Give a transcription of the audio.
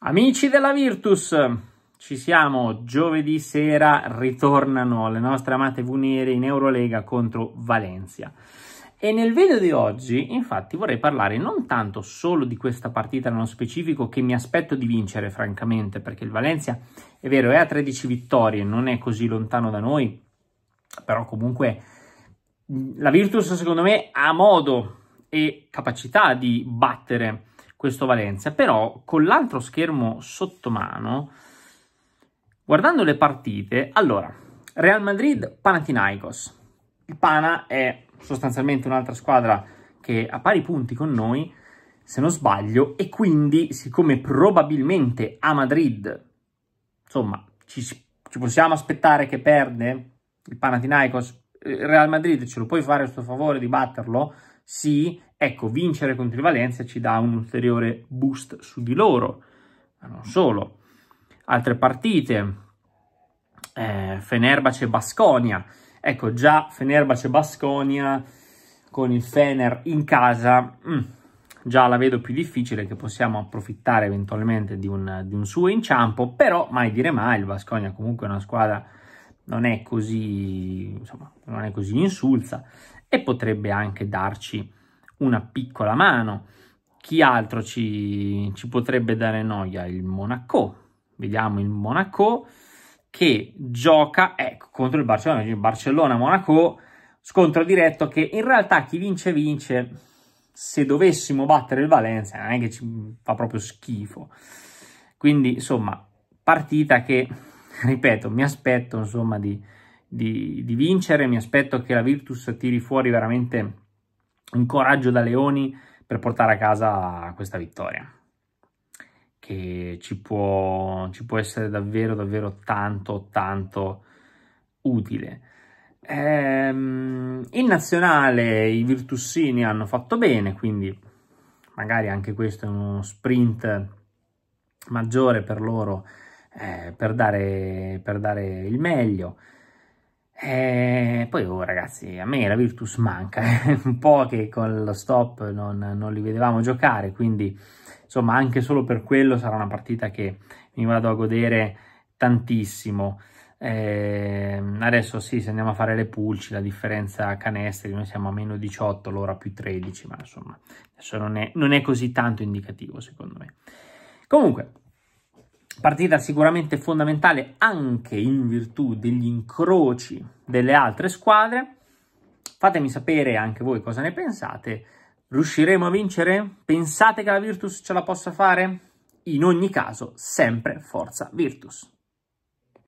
Amici della Virtus, ci siamo, giovedì sera ritornano le nostre amate Vunere in Eurolega contro Valencia. E nel video di oggi, infatti, vorrei parlare non tanto solo di questa partita nello specifico che mi aspetto di vincere, francamente, perché il Valencia, è vero, è a 13 vittorie, non è così lontano da noi, però comunque la Virtus, secondo me, ha modo e capacità di battere questo Valencia, però con l'altro schermo sotto mano, guardando le partite, allora, Real Madrid, Panathinaikos. Il Pana è sostanzialmente un'altra squadra che ha pari punti con noi, se non sbaglio, e quindi, siccome probabilmente a Madrid, insomma, ci, ci possiamo aspettare che perde il Panathinaikos, eh, Real Madrid ce lo puoi fare a suo favore di batterlo? Sì, Ecco, vincere contro il Valencia ci dà un ulteriore boost su di loro, ma non solo. Altre partite, eh, e basconia Ecco, già Fenerbace-Basconia con il Fener in casa, mh, mm, già la vedo più difficile che possiamo approfittare eventualmente di un, di un suo inciampo, però mai dire mai, il Basconia comunque è una squadra non è così, insomma, non è così insulsa e potrebbe anche darci una piccola mano. Chi altro ci, ci potrebbe dare noia? Il Monaco. Vediamo il Monaco che gioca ecco, contro il Barcellona. Il cioè Barcellona-Monaco, scontro diretto che in realtà chi vince vince. Se dovessimo battere il Valencia non è che ci fa proprio schifo. Quindi, insomma, partita che, ripeto, mi aspetto insomma, di, di, di vincere, mi aspetto che la Virtus tiri fuori veramente un coraggio da leoni per portare a casa questa vittoria. Che ci può, ci può essere davvero, davvero tanto, tanto utile. Ehm, in nazionale i Virtussini hanno fatto bene, quindi magari anche questo è uno sprint maggiore per loro eh, per, dare, per dare il meglio. E eh, poi oh, ragazzi, a me la Virtus manca, eh. un po' che con lo stop non, non, li vedevamo giocare, quindi insomma anche solo per quello sarà una partita che mi vado a godere tantissimo. Eh, adesso sì, se andiamo a fare le pulci, la differenza canestri, noi siamo a meno 18, l'ora più 13, ma insomma adesso non è, non è così tanto indicativo secondo me. Comunque, partita sicuramente fondamentale anche in virtù degli incroci delle altre squadre. Fatemi sapere anche voi cosa ne pensate. Riusciremo a vincere? Pensate che la Virtus ce la possa fare? In ogni caso, sempre forza Virtus.